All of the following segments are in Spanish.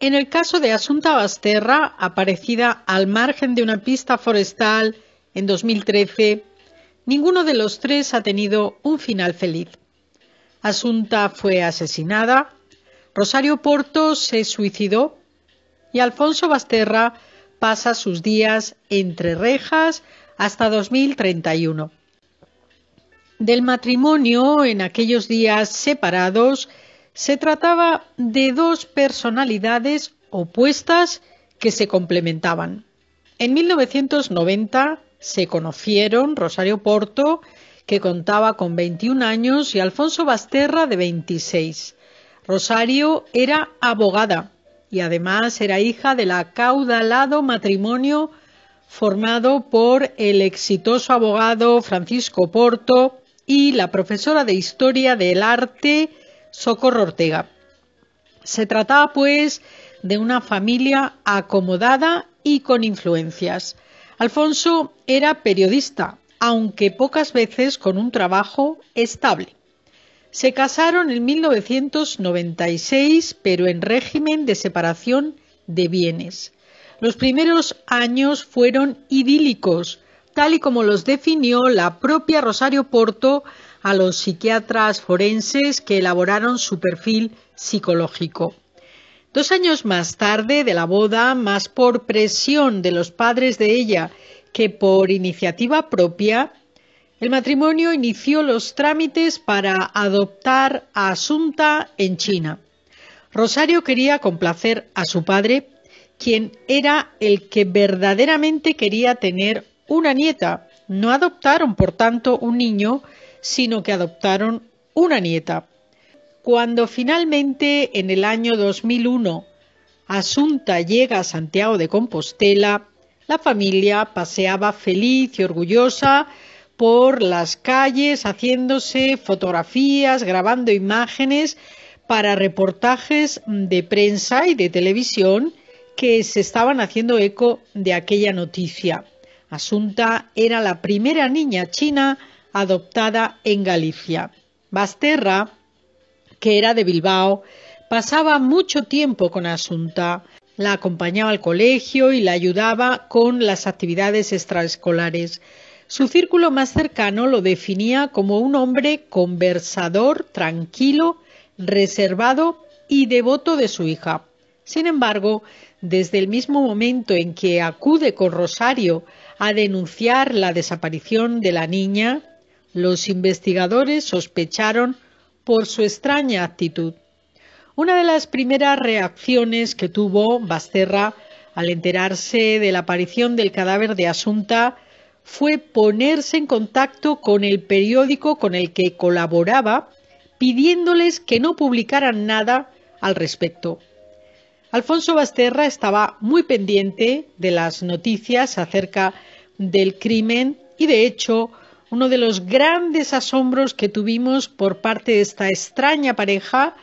En el caso de Asunta Basterra, aparecida al margen de una pista forestal en 2013, ninguno de los tres ha tenido un final feliz. Asunta fue asesinada, Rosario Porto se suicidó y Alfonso Basterra pasa sus días entre rejas hasta 2031. Del matrimonio en aquellos días separados se trataba de dos personalidades opuestas que se complementaban. En 1990 se conocieron Rosario Porto, que contaba con 21 años, y Alfonso Basterra, de 26. Rosario era abogada y además era hija del acaudalado matrimonio formado por el exitoso abogado Francisco Porto y la profesora de Historia del Arte Socorro Ortega. Se trataba, pues, de una familia acomodada y con influencias. Alfonso era periodista, aunque pocas veces con un trabajo estable. Se casaron en 1996, pero en régimen de separación de bienes. Los primeros años fueron idílicos, tal y como los definió la propia Rosario Porto a los psiquiatras forenses que elaboraron su perfil psicológico. Dos años más tarde de la boda, más por presión de los padres de ella que por iniciativa propia, el matrimonio inició los trámites para adoptar a Asunta en China. Rosario quería complacer a su padre, quien era el que verdaderamente quería tener una nieta. No adoptaron, por tanto, un niño, sino que adoptaron una nieta. Cuando finalmente, en el año 2001, Asunta llega a Santiago de Compostela, la familia paseaba feliz y orgullosa por las calles haciéndose fotografías, grabando imágenes para reportajes de prensa y de televisión que se estaban haciendo eco de aquella noticia. Asunta era la primera niña china adoptada en Galicia. Basterra, que era de Bilbao, pasaba mucho tiempo con Asunta. La acompañaba al colegio y la ayudaba con las actividades extraescolares. Su círculo más cercano lo definía como un hombre conversador, tranquilo, reservado y devoto de su hija. Sin embargo, desde el mismo momento en que acude con Rosario a denunciar la desaparición de la niña, los investigadores sospecharon por su extraña actitud. Una de las primeras reacciones que tuvo Basterra al enterarse de la aparición del cadáver de Asunta fue ponerse en contacto con el periódico con el que colaboraba, pidiéndoles que no publicaran nada al respecto. Alfonso Basterra estaba muy pendiente de las noticias acerca del crimen y, de hecho, uno de los grandes asombros que tuvimos por parte de esta extraña pareja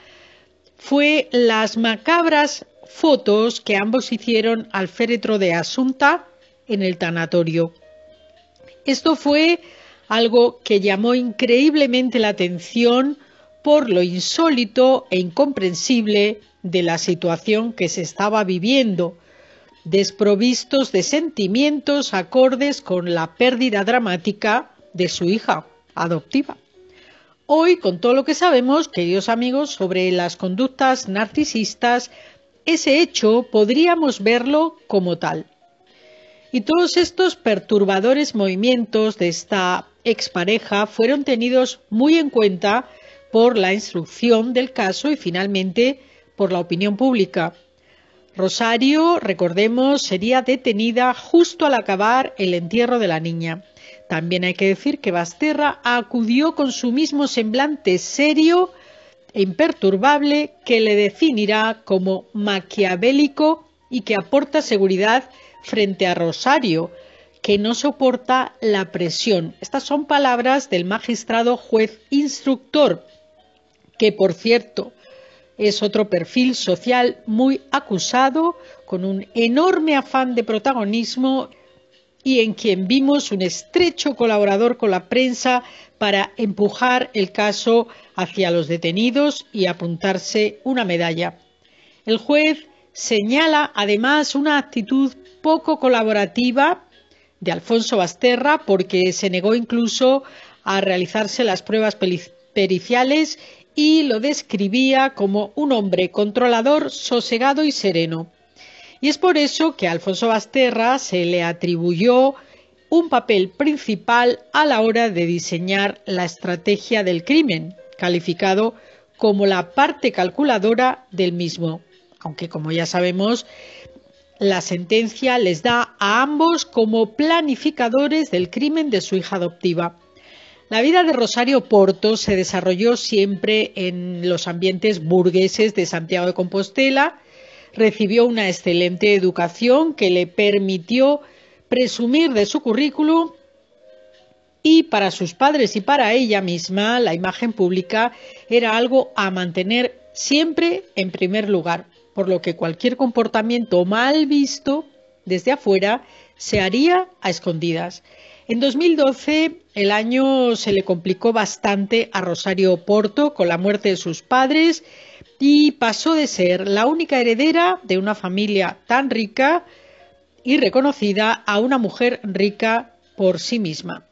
fue las macabras fotos que ambos hicieron al féretro de Asunta en el tanatorio. Esto fue algo que llamó increíblemente la atención por lo insólito e incomprensible de la situación que se estaba viviendo, desprovistos de sentimientos acordes con la pérdida dramática de su hija adoptiva. Hoy, con todo lo que sabemos, queridos amigos, sobre las conductas narcisistas, ese hecho podríamos verlo como tal. Y todos estos perturbadores movimientos de esta expareja fueron tenidos muy en cuenta por la instrucción del caso y finalmente por la opinión pública. Rosario, recordemos, sería detenida justo al acabar el entierro de la niña. También hay que decir que Basterra acudió con su mismo semblante serio e imperturbable que le definirá como maquiavélico y que aporta seguridad frente a Rosario, que no soporta la presión. Estas son palabras del magistrado juez instructor, que por cierto es otro perfil social muy acusado, con un enorme afán de protagonismo y en quien vimos un estrecho colaborador con la prensa para empujar el caso hacia los detenidos y apuntarse una medalla. El juez señala además una actitud poco colaborativa de Alfonso Basterra porque se negó incluso a realizarse las pruebas periciales y lo describía como un hombre controlador, sosegado y sereno. Y es por eso que a Alfonso Basterra se le atribuyó un papel principal a la hora de diseñar la estrategia del crimen, calificado como la parte calculadora del mismo, aunque como ya sabemos, la sentencia les da a ambos como planificadores del crimen de su hija adoptiva. La vida de Rosario Porto se desarrolló siempre en los ambientes burgueses de Santiago de Compostela, recibió una excelente educación que le permitió presumir de su currículum y para sus padres y para ella misma la imagen pública era algo a mantener siempre en primer lugar por lo que cualquier comportamiento mal visto desde afuera se haría a escondidas. En 2012 el año se le complicó bastante a Rosario Porto con la muerte de sus padres y pasó de ser la única heredera de una familia tan rica y reconocida a una mujer rica por sí misma.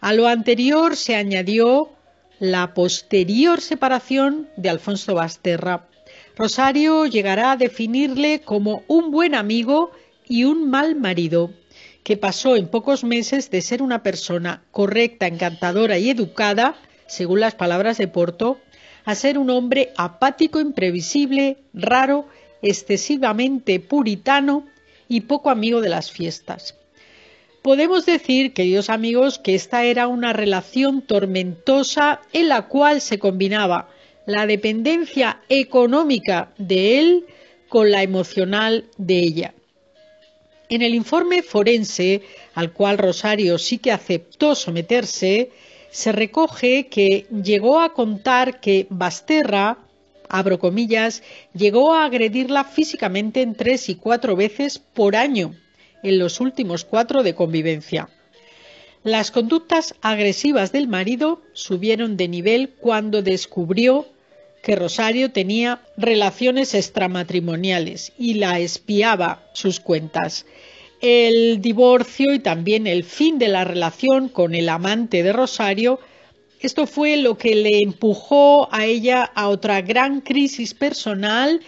A lo anterior se añadió la posterior separación de Alfonso Basterra Rosario llegará a definirle como un buen amigo y un mal marido, que pasó en pocos meses de ser una persona correcta, encantadora y educada, según las palabras de Porto, a ser un hombre apático, imprevisible, raro, excesivamente puritano y poco amigo de las fiestas. Podemos decir, queridos amigos, que esta era una relación tormentosa en la cual se combinaba la dependencia económica de él con la emocional de ella. En el informe forense, al cual Rosario sí que aceptó someterse, se recoge que llegó a contar que Basterra, abro comillas, llegó a agredirla físicamente en tres y cuatro veces por año en los últimos cuatro de convivencia. Las conductas agresivas del marido subieron de nivel cuando descubrió que Rosario tenía relaciones extramatrimoniales y la espiaba sus cuentas. El divorcio y también el fin de la relación con el amante de Rosario, esto fue lo que le empujó a ella a otra gran crisis personal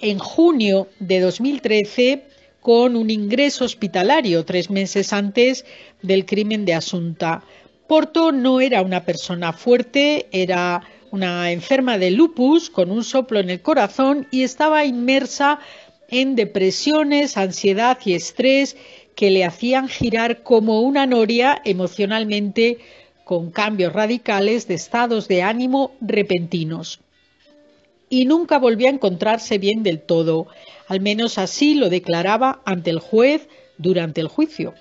en junio de 2013 con un ingreso hospitalario tres meses antes del crimen de Asunta. Porto no era una persona fuerte, era una enferma de lupus con un soplo en el corazón y estaba inmersa en depresiones, ansiedad y estrés que le hacían girar como una noria emocionalmente con cambios radicales de estados de ánimo repentinos. Y nunca volvió a encontrarse bien del todo, al menos así lo declaraba ante el juez durante el juicio.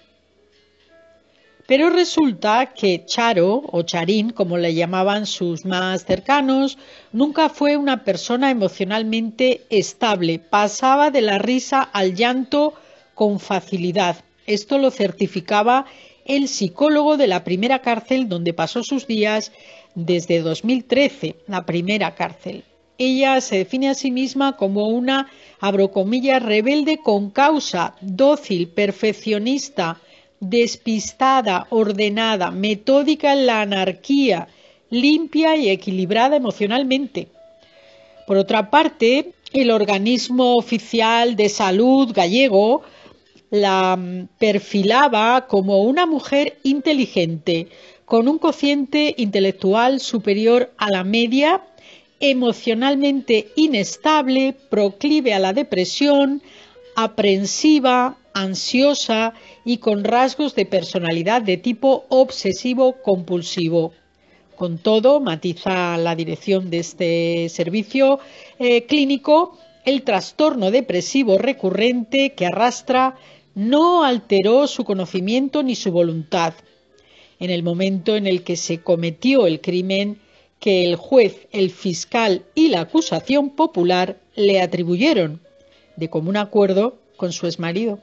Pero resulta que Charo, o Charín, como le llamaban sus más cercanos, nunca fue una persona emocionalmente estable. Pasaba de la risa al llanto con facilidad. Esto lo certificaba el psicólogo de la primera cárcel donde pasó sus días desde 2013, la primera cárcel. Ella se define a sí misma como una, abro rebelde con causa, dócil, perfeccionista, despistada, ordenada, metódica en la anarquía, limpia y equilibrada emocionalmente. Por otra parte, el organismo oficial de salud gallego la mm, perfilaba como una mujer inteligente, con un cociente intelectual superior a la media, emocionalmente inestable, proclive a la depresión, aprensiva, ansiosa y con rasgos de personalidad de tipo obsesivo-compulsivo. Con todo, matiza la dirección de este servicio eh, clínico, el trastorno depresivo recurrente que arrastra no alteró su conocimiento ni su voluntad. En el momento en el que se cometió el crimen, que el juez, el fiscal y la acusación popular le atribuyeron de común acuerdo con su marido.